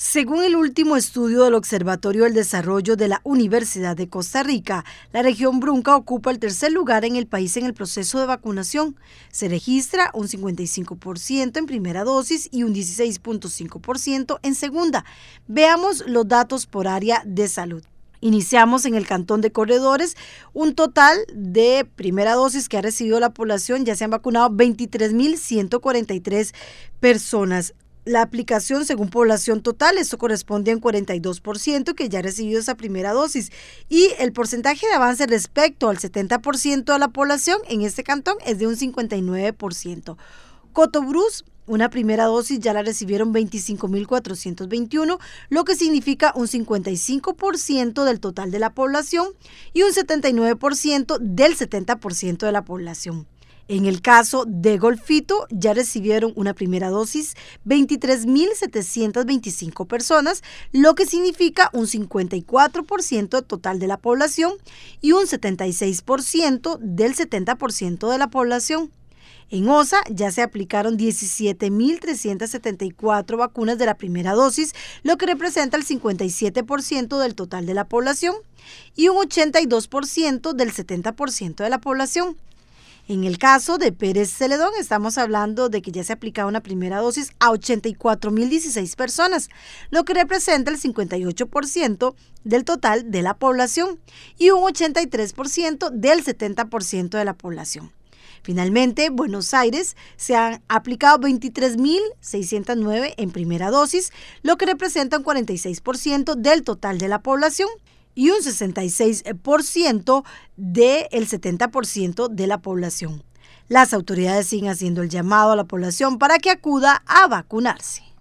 Según el último estudio del Observatorio del Desarrollo de la Universidad de Costa Rica, la región Brunca ocupa el tercer lugar en el país en el proceso de vacunación. Se registra un 55% en primera dosis y un 16.5% en segunda. Veamos los datos por área de salud. Iniciamos en el Cantón de Corredores un total de primera dosis que ha recibido la población, ya se han vacunado 23.143 personas la aplicación según población total, esto corresponde a un 42% que ya ha recibido esa primera dosis y el porcentaje de avance respecto al 70% de la población en este cantón es de un 59%. Cotobruz una primera dosis ya la recibieron 25.421, lo que significa un 55% del total de la población y un 79% del 70% de la población. En el caso de Golfito, ya recibieron una primera dosis 23.725 personas, lo que significa un 54% total de la población y un 76% del 70% de la población. En OSA ya se aplicaron 17.374 vacunas de la primera dosis, lo que representa el 57% del total de la población y un 82% del 70% de la población. En el caso de Pérez Celedón, estamos hablando de que ya se ha aplicado una primera dosis a 84.016 personas, lo que representa el 58% del total de la población y un 83% del 70% de la población. Finalmente, Buenos Aires se han aplicado 23.609 en primera dosis, lo que representa un 46% del total de la población y un 66% eh, del 70% de la población. Las autoridades siguen haciendo el llamado a la población para que acuda a vacunarse.